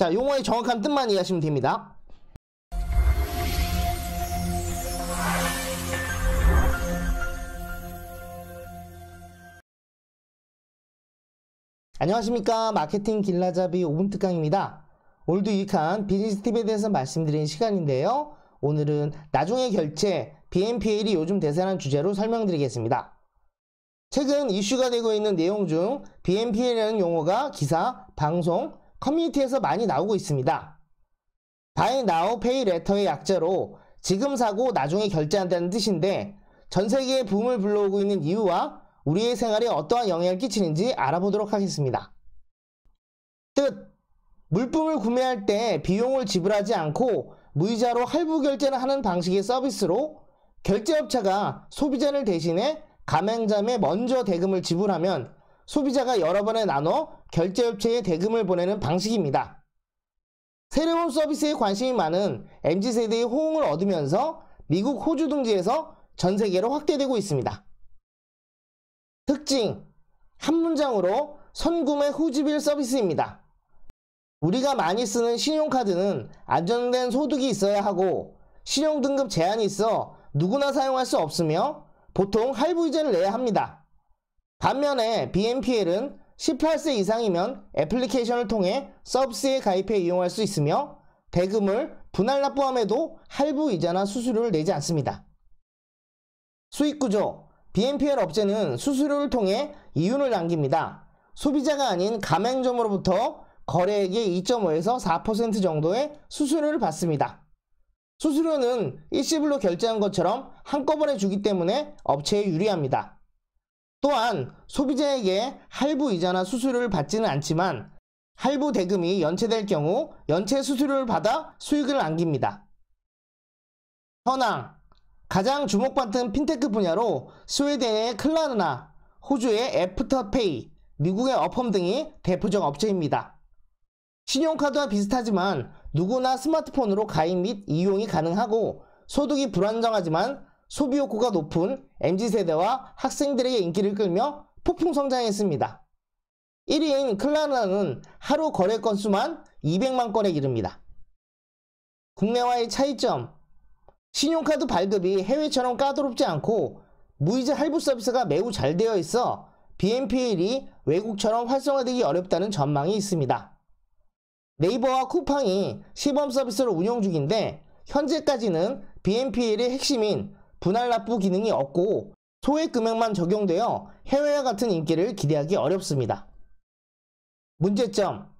자, 용어의 정확한 뜻만 이해하시면 됩니다. 안녕하십니까 마케팅 길라잡이 5분 특강입니다. 올드 유익한 비즈니스 팁에 대해서 말씀드린 시간인데요. 오늘은 나중에 결제 BNPL이 요즘 대세라는 주제로 설명드리겠습니다. 최근 이슈가 되고 있는 내용 중 BNPL이라는 용어가 기사, 방송, 커뮤니티에서 많이 나오고 있습니다. buy now pay letter의 약자로 지금 사고 나중에 결제한다는 뜻인데 전세계의 붐을 불러오고 있는 이유와 우리의 생활에 어떠한 영향을 끼치는지 알아보도록 하겠습니다. 뜻 물품을 구매할 때 비용을 지불하지 않고 무이자로 할부 결제를 하는 방식의 서비스로 결제업체가 소비자를 대신해 가맹점에 먼저 대금을 지불하면 소비자가 여러 번에 나눠 결제업체에 대금을 보내는 방식입니다. 새로운 서비스에 관심이 많은 MZ세대의 호응을 얻으면서 미국, 호주 등지에서 전 세계로 확대되고 있습니다. 특징, 한 문장으로 선구매 후지빌 서비스입니다. 우리가 많이 쓰는 신용카드는 안정된 소득이 있어야 하고 신용등급 제한이 있어 누구나 사용할 수 없으며 보통 할부이자를 내야 합니다. 반면에 BNPL은 18세 이상이면 애플리케이션을 통해 서비스에 가입해 이용할 수 있으며 대금을 분할납 포함해도 할부 이자나 수수료를 내지 않습니다. 수익구조 BNPL 업체는 수수료를 통해 이윤을 남깁니다. 소비자가 아닌 가맹점으로부터 거래액의 2.5에서 4% 정도의 수수료를 받습니다. 수수료는 일시불로 결제한 것처럼 한꺼번에 주기 때문에 업체에 유리합니다. 또한 소비자에게 할부 이자나 수수료를 받지는 않지만 할부 대금이 연체될 경우 연체 수수료를 받아 수익을 안깁니다. 현황 가장 주목받은 핀테크 분야로 스웨덴의 클라르나, 호주의 애프터페이, 미국의 어펌 등이 대표적 업체입니다. 신용카드와 비슷하지만 누구나 스마트폰으로 가입 및 이용이 가능하고 소득이 불안정하지만 소비 욕구가 높은 MZ세대와 학생들에게 인기를 끌며 폭풍 성장했습니다. 1위인 클라라는 하루 거래 건수만 200만 건에 이릅니다. 국내와의 차이점 신용카드 발급이 해외처럼 까다롭지 않고 무이자 할부 서비스가 매우 잘 되어 있어 BNPL이 외국처럼 활성화되기 어렵다는 전망이 있습니다. 네이버와 쿠팡이 시범 서비스를 운영 중인데 현재까지는 BNPL의 핵심인 분할 납부 기능이 없고 소액 금액만 적용되어 해외와 같은 인기를 기대하기 어렵습니다. 문제점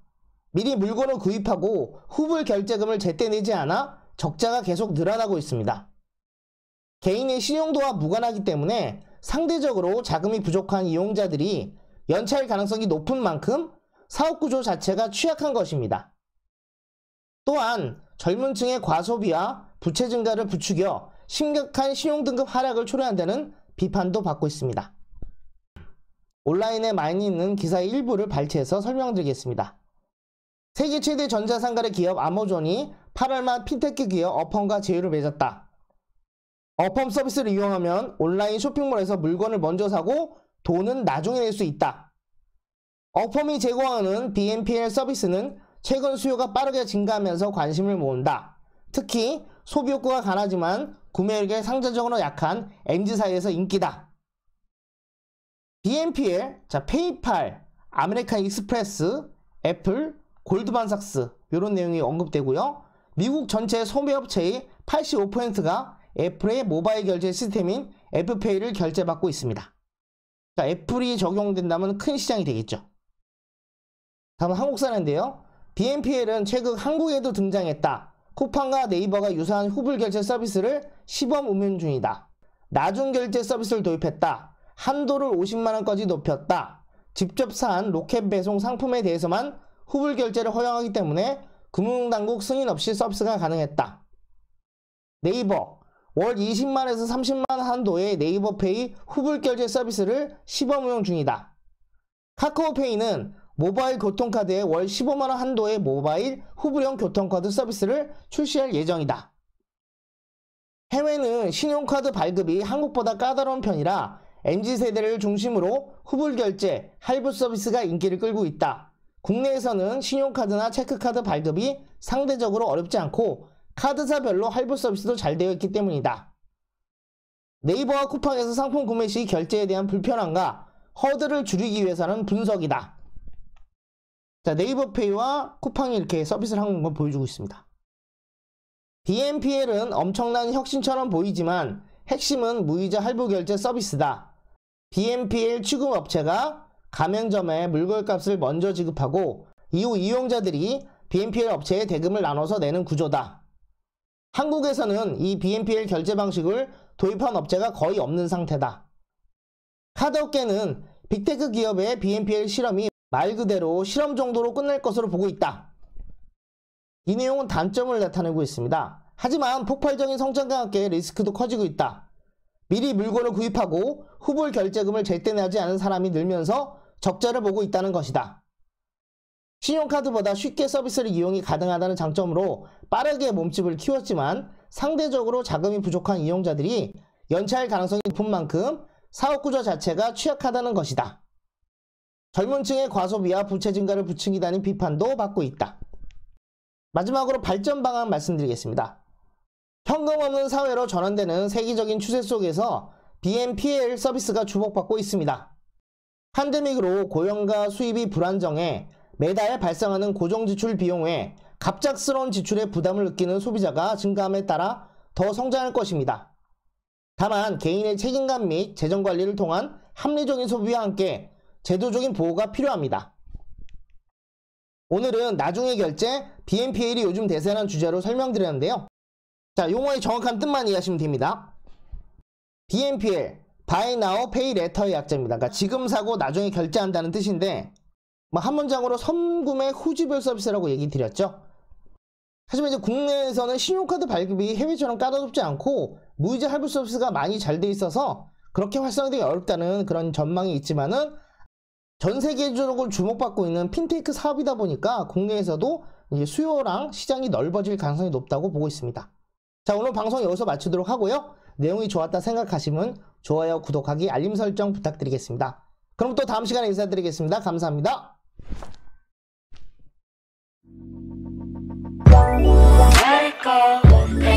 미리 물건을 구입하고 후불 결제금을 제때 내지 않아 적자가 계속 늘어나고 있습니다. 개인의 신용도와 무관하기 때문에 상대적으로 자금이 부족한 이용자들이 연체할 가능성이 높은 만큼 사업구조 자체가 취약한 것입니다. 또한 젊은 층의 과소비와 부채 증가를 부추겨 심각한 신용등급 하락을 초래한다는 비판도 받고 있습니다. 온라인에 많이 있는 기사의 일부를 발췌해서 설명드리겠습니다. 세계 최대 전자상거래 기업 아마존이 8월만 핀테크 기업 어펌과 제휴를 맺었다. 어펌 서비스를 이용하면 온라인 쇼핑몰에서 물건을 먼저 사고 돈은 나중에 낼 수 있다. 어펌이 제공하는 BNPL 서비스는 최근 수요가 빠르게 증가하면서 관심을 모은다. 특히 소비 욕구가 강하지만 구매력에 상대적으로 약한 엔지 사이에서 인기다. BNPL, 자 페이팔, 아메리칸 익스프레스, 애플, 골드만삭스 이런 내용이 언급되고요. 미국 전체 소매업체의 85%가 애플의 모바일 결제 시스템인 애플페이를 결제받고 있습니다. 자, 애플이 적용된다면 큰 시장이 되겠죠. 다음 한국사인데요 BNPL은 최근 한국에도 등장했다. 쿠팡과 네이버가 유사한 후불 결제 서비스를 시범 운영 중이다. 나중 결제 서비스를 도입했다. 한도를 50만원까지 높였다. 직접 산 로켓 배송 상품에 대해서만 후불 결제를 허용하기 때문에 금융당국 승인 없이 서비스가 가능했다. 네이버 월 20만에서 30만 한도의 네이버페이 후불 결제 서비스를 시범 운영 중이다. 카카오페이는 모바일 교통카드에 월 15만원 한도의 모바일 후불형 교통카드 서비스를 출시할 예정이다. 해외는 신용카드 발급이 한국보다 까다로운 편이라 MZ세대를 중심으로 후불 결제, 할부 서비스가 인기를 끌고 있다. 국내에서는 신용카드나 체크카드 발급이 상대적으로 어렵지 않고 카드사별로 할부 서비스도 잘 되어 있기 때문이다. 네이버와 쿠팡에서 상품 구매 시 결제에 대한 불편함과 허들을 줄이기 위해서는 분석이다. 자, 네이버페이와 쿠팡이 이렇게 서비스를 하는 걸 보여주고 있습니다. BNPL은 엄청난 혁신처럼 보이지만 핵심은 무이자 할부 결제 서비스다. BNPL 취급업체가 가맹점에 물건값을 먼저 지급하고 이후 이용자들이 BNPL 업체에 대금을 나눠서 내는 구조다. 한국에서는 이 BNPL 결제 방식을 도입한 업체가 거의 없는 상태다. 카드업계는 빅테크 기업의 BNPL 실험이 말 그대로 실험 정도로 끝낼 것으로 보고 있다. 이 내용은 단점을 나타내고 있습니다. 하지만 폭발적인 성장과 함께 리스크도 커지고 있다. 미리 물건을 구입하고 후불 결제금을 제때 내지 않은 사람이 늘면서 적자를 보고 있다는 것이다. 신용카드보다 쉽게 서비스를 이용이 가능하다는 장점으로 빠르게 몸집을 키웠지만 상대적으로 자금이 부족한 이용자들이 연차할 가능성이 높은 만큼 사업구조 자체가 취약하다는 것이다. 젊은층의 과소비와 부채 증가를 부추기다는 비판도 받고 있다. 마지막으로 발전 방안 말씀드리겠습니다. 현금 없는 사회로 전환되는 세계적인 추세 속에서 BNPL 서비스가 주목받고 있습니다. 팬데믹으로 고용과 수입이 불안정해 매달 발생하는 고정지출 비용에 갑작스러운 지출의 부담을 느끼는 소비자가 증가함에 따라 더 성장할 것입니다. 다만 개인의 책임감 및 재정관리를 통한 합리적인 소비와 함께 제도적인 보호가 필요합니다. 오늘은 나중에 결제, BNPL이 요즘 대세라는 주제로 설명드렸는데요. 자, 용어의 정확한 뜻만 이해하시면 됩니다. BNPL, Buy Now Pay l e t e r 의 약자입니다. 그러니까 지금 사고 나중에 결제한다는 뜻인데 뭐한 문장으로 선구매 후지별 서비스라고 얘기 드렸죠. 하지만 이제 국내에서는 신용카드 발급이 해외처럼 까다롭지 않고 무이자 할부 서비스가 많이 잘 돼 있어서 그렇게 활성화되기 어렵다는 그런 전망이 있지만은 전 세계적으로 주목받고 있는 핀테크 사업이다 보니까 국내에서도 수요랑 시장이 넓어질 가능성이 높다고 보고 있습니다. 자, 오늘 방송 여기서 마치도록 하고요. 내용이 좋았다 생각하시면 좋아요, 구독하기, 알림 설정 부탁드리겠습니다. 그럼 또 다음 시간에 인사드리겠습니다. 감사합니다. Let it go.